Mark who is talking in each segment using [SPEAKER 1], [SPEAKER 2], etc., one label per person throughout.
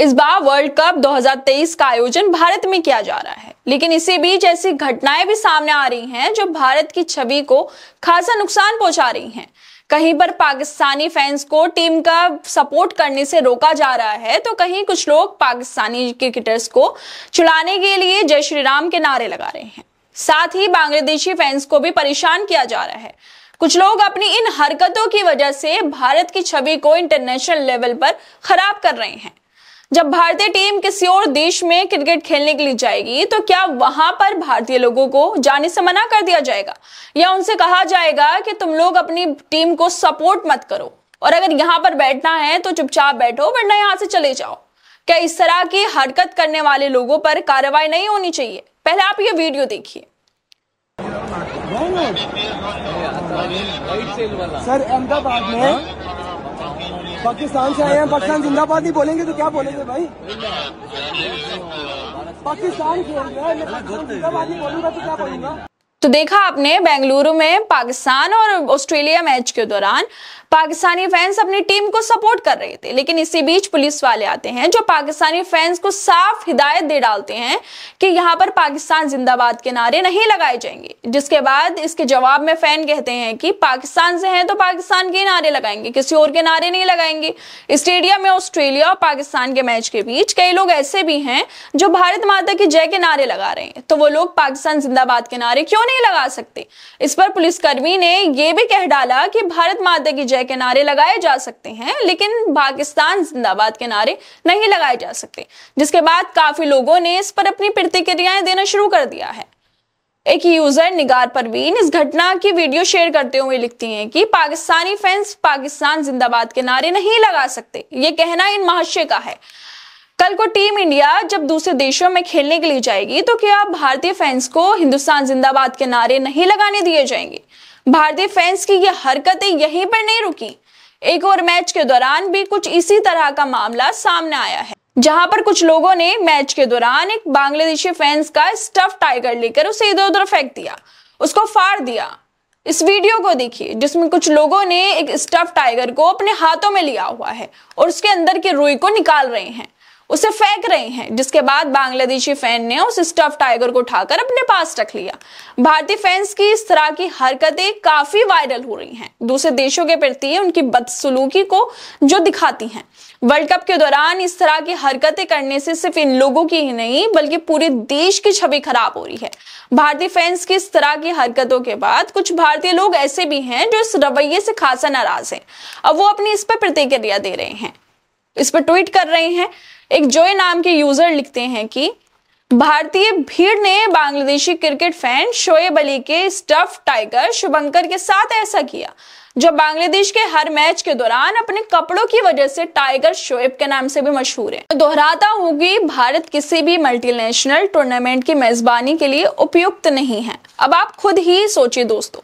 [SPEAKER 1] इस बार world cup 2023 का आयोजन भारत में किया जा रहा है लेकिन इसी बीच ऐसी घटनाएं भी सामने आ रही हैं जो भारत की छवि को खासा नुकसान पहुंचा रही हैं कहीं पर पाकिस्तानी फैंस को टीम का सपोर्ट करने से रोका जा रहा है तो कहीं कुछ लोग पाकिस्तानी क्रिकेटर्स को चुलाने के लिए जय श्री राम के नारे लगा रहे हैं साथ ही बांग्लादेशी फैंस को भी परेशान किया जा रहा है कुछ लोग अपनी इन हरकतों की वजह से भारत की छवि को इंटरनेशनल लेवल पर खराब कर रहे हैं जब भारतीय टीम किसी और देश में क्रिकेट खेलने के लिए जाएगी तो क्या वहां पर भारतीय लोगों को जाने से मना कर दिया जाएगा या उनसे कहा जाएगा कि तुम लोग अपनी टीम को सपोर्ट मत करो और अगर यहाँ पर बैठना है तो चुपचाप बैठो वरना यहाँ से चले जाओ क्या इस तरह की हरकत करने वाले लोगों पर कार्रवाई नहीं होनी चाहिए पहले आप ये वीडियो देखिए सर अहमदाबाद में हाँ? पाकिस्तान से आए हैं पाकिस्तान जिंदाबाद नहीं बोलेंगे तो क्या बोलेंगे भाई पाकिस्तान खेल रहा है मैं पाकिस्तान जिंदाबाद नहीं बोलूंगा तो क्या बोलूंगा तो देखा आपने बेंगलुरु में पाकिस्तान और ऑस्ट्रेलिया मैच के दौरान पाकिस्तानी फैंस अपनी टीम को सपोर्ट कर रहे थे लेकिन इसी बीच पुलिस वाले आते हैं जो पाकिस्तानी फैंस को साफ हिदायत दे डालते हैं कि यहाँ पर पाकिस्तान जिंदाबाद के नारे नहीं लगाए जाएंगे जिसके बाद इसके जवाब में फैन कहते हैं कि पाकिस्तान से हैं तो पाकिस्तान के नारे लगाएंगे किसी और के नारे नहीं लगाएंगे स्टेडियम में ऑस्ट्रेलिया और पाकिस्तान के मैच के बीच कई लोग ऐसे भी हैं जो भारत माता की जय के नारे लगा रहे हैं तो वो लोग पाकिस्तान जिंदाबाद के नारे क्यों नहीं लगा सकते इस पर पुलिसकर्मी ने यह भी कह डाला कि भारत माता की जय के नारे लगाए जा सकते हैं लेकिन पाकिस्तान जिंदाबाद के नारे नहीं लगाए जा सकते जिसके बाद काफी लोगों ने इस पर अपनी प्रतिक्रियाएं देना शुरू कर दिया है एक यूजर निगार परवीन इस घटना की वीडियो शेयर करते हुए लिखती हैं कि पाकिस्तानी फैंस पाकिस्तान जिंदाबाद के नारे नहीं लगा सकते ये कहना इन महाशय का है कल को टीम इंडिया जब दूसरे देशों में खेलने के लिए जाएगी तो क्या भारतीय फैंस को हिंदुस्तान जिंदाबाद के नारे नहीं लगाने दिए जाएंगे भारतीय फैंस की ये हरकतें यहीं पर नहीं रुकी एक और मैच के दौरान भी कुछ इसी तरह का मामला सामने आया है जहां पर कुछ लोगों ने मैच के दौरान एक बांग्लादेशी फैंस का स्टफ टाइगर लेकर उसे इधर उधर फेंक दिया उसको फाड़ दिया इस वीडियो को देखिए जिसमें कुछ लोगों ने एक स्टफ टाइगर को अपने हाथों में लिया हुआ है और उसके अंदर की रुई को निकाल रहे हैं उसे फेंक रहे हैं जिसके बाद बांग्लादेशी फैन ने उस स्टफ टाइगर को उठाकर अपने पास रख लिया भारतीय फैंस की इस तरह की हरकतें काफी वायरल हो रही हैं दूसरे देशों के प्रति उनकी बदसलूकी को जो दिखाती हैं वर्ल्ड कप के दौरान इस तरह की हरकतें करने से सिर्फ इन लोगों की ही नहीं बल्कि पूरे देश की छवि खराब हो रही है भारतीय फैंस की इस तरह की हरकतों के बाद कुछ भारतीय लोग ऐसे भी हैं जो इस रवैये से खासा नाराज हैं अब वो अपनी इस पर प्रतिक्रिया दे रहे हैं इस पर ट्वीट कर रहे हैं एक जोय नाम के यूजर लिखते हैं कि भारतीय भीड़ ने बांग्लादेशी क्रिकेट फैन शोएब अली के स्टफ टाइगर शुभंकर के साथ ऐसा किया जो बांग्लादेश के हर मैच के दौरान अपने कपड़ों की वजह से टाइगर शोएब के नाम से भी मशहूर है दोहराता हूँ कि भारत किसी भी मल्टीनेशनल टूर्नामेंट की मेजबानी के लिए उपयुक्त नहीं है अब आप खुद ही सोचिए दोस्तों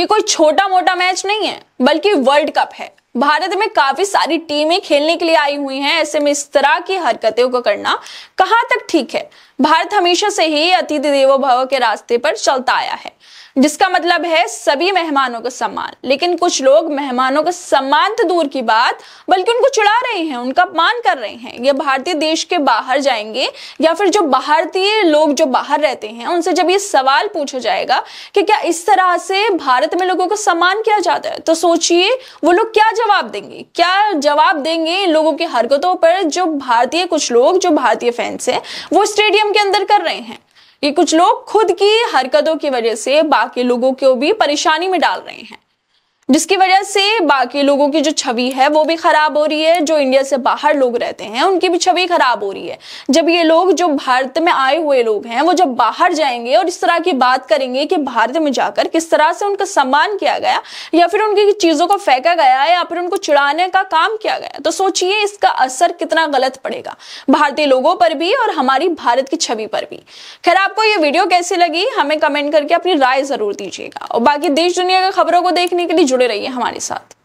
[SPEAKER 1] ये कोई छोटा मोटा मैच नहीं है बल्कि वर्ल्ड कप है भारत में काफी सारी टीमें खेलने के लिए आई हुई हैं ऐसे में इस तरह की हरकतों को करना कहां तक ठीक है भारत हमेशा से ही अतिथि देवो भव के रास्ते पर चलता आया है जिसका मतलब है सभी मेहमानों का सम्मान लेकिन कुछ लोग मेहमानों का सम्मान तो दूर की बात बल्कि उनको चुड़ा रहे हैं उनका अपमान कर रहे हैं ये भारतीय देश के बाहर जाएंगे या फिर जो भारतीय लोग जो बाहर रहते हैं उनसे जब ये सवाल पूछा जाएगा कि क्या इस तरह से भारत में लोगों को सम्मान किया जाता है तो सोचिए वो लोग क्या जवाब देंगे क्या जवाब देंगे इन लोगों की हरकतों पर जो भारतीय कुछ लोग जो भारतीय फैंस हैं वो स्टेडियम के अंदर कर रहे हैं कि कुछ लोग खुद की हरकतों की वजह से बाकी लोगों को भी परेशानी में डाल रहे हैं जिसकी वजह से बाकी लोगों की जो छवि है वो भी खराब हो रही है जो इंडिया से बाहर लोग रहते हैं उनकी भी छवि खराब हो रही है जब ये लोग जो भारत में आए हुए लोग हैं वो जब बाहर जाएंगे और इस तरह की बात करेंगे कि भारत में जाकर किस तरह से उनका सम्मान किया गया या फिर उनकी चीज़ों को फेंका गया या फिर उनको चिड़ाने का काम किया गया तो सोचिए इसका असर कितना गलत पड़ेगा भारतीय लोगों पर भी और हमारी भारत की छवि पर भी खैर आपको ये वीडियो कैसी लगी हमें कमेंट करके अपनी राय जरूर दीजिएगा और बाकी देश दुनिया की खबरों को देखने के लिए जुड़े रहिए हमारे साथ